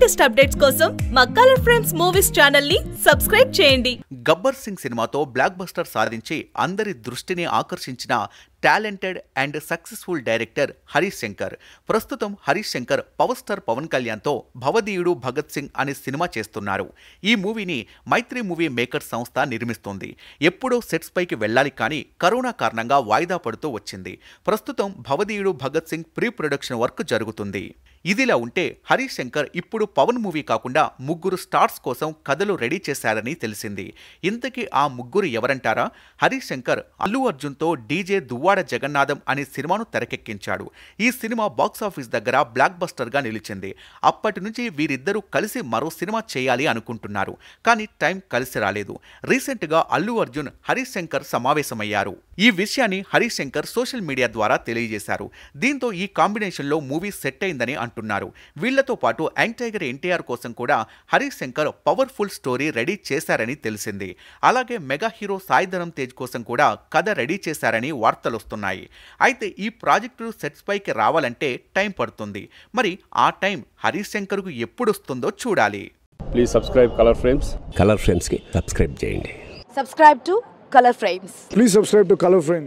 latest updates కోసం మా colour friends movies channel ని సబ్స్క్రైబ్ చేయండి గబ్బర్ సింగ్ సినిమాతో బ్లాక్ బస్టర్ సాధించి అందరి దృష్టిని ఆకర్షించిన talented and successful director Harish Shankar ప్రస్తుతం హరీష్ శంకర్ పవర్ స్టార్ పవన్ కళ్యాణ్తో భవదీయుడు భగత్ సింగ్ అనే సినిమా చేస్తున్నారు ఈ మూవీని మైత్రి మూవీ మేకర్ సంస్థ నిర్మిస్తుంది ఎప్పుడో సెట్స్ పైకి వెళ్ళాలి కానీ కరోనా కారణంగా వాయిదా పడుతూ వచ్చింది ప్రస్తుతం Bhavadeeyudu Bhagat Singh pre production work జరుగుతుంది ఇదిలా ఉంటే హరీష్ శంకర్ ఇప్పుడు పవన్ మూవీ కాకుండా ముగ్గురు స్టార్స్ కోసం కథలు రెడీ చేశారని తెలిసింది ఇంతకీ ఆ ముగ్గురు ఎవరంటారా హరీష్ శంకర్ అల్లు అర్జున్తో డీజే దువ్వా పువ్వాడ జగన్నాథం అనే సినిమాను తెరకెక్కించాడు ఈ సినిమా బాక్సాఫీస్ దగ్గర బ్లాక్ బస్టర్గా నిలిచింది అప్పటి నుంచి వీరిద్దరూ కలిసి మరో సినిమా చేయాలి అనుకుంటున్నారు కానీ టైం కలిసి రాలేదు రీసెంట్గా అల్లు అర్జున్ హరిశంకర్ సమావేశమయ్యారు ఈ విషయాన్ని హరిశంకర్ సోషల్ మీడియా ద్వారా తెలియజేశారు దీంతో ఈ కాంబినేషన్లో మూవీ సెట్ అయిందని అంటున్నారు వీళ్లతో పాటు యంగ్ టైగర్ ఎన్టీఆర్ కోసం కూడా హరిశంకర్ పవర్ఫుల్ స్టోరీ రెడీ చేశారని తెలిసింది అలాగే మెగా హీరో సాయిధరం తేజ్ కోసం కూడా కథ రెడీ చేశారని వార్తలు నడుస్తున్నాయి అయితే ఈ ప్రాజెక్టు సెట్స్ పైకి రావాలంటే టైం పడుతుంది మరి ఆ టైం హరీష్ ఎప్పుడు వస్తుందో చూడాలి please subscribe Colour Frames Colour Frames కి సబ్స్క్రైబ్ చేయండి subscribe to Colour Frames please subscribe to Colour frames